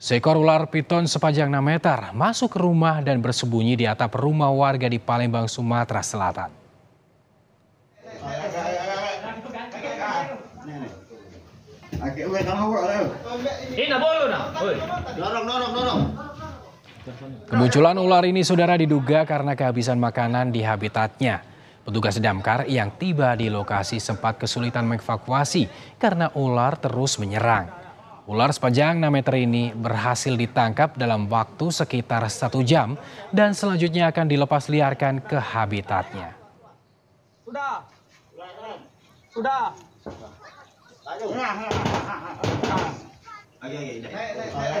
Seekor ular piton sepanjang 6 meter masuk ke rumah dan bersembunyi di atap rumah warga di Palembang, Sumatera Selatan. Kemunculan ular ini saudara diduga karena kehabisan makanan di habitatnya. Petugas damkar yang tiba di lokasi sempat kesulitan mengevakuasi karena ular terus menyerang. Ular sepanjang 6 meter ini berhasil ditangkap dalam waktu sekitar satu jam dan selanjutnya akan dilepas liarkan ke habitatnya. Sudah. Sudah. Sudah.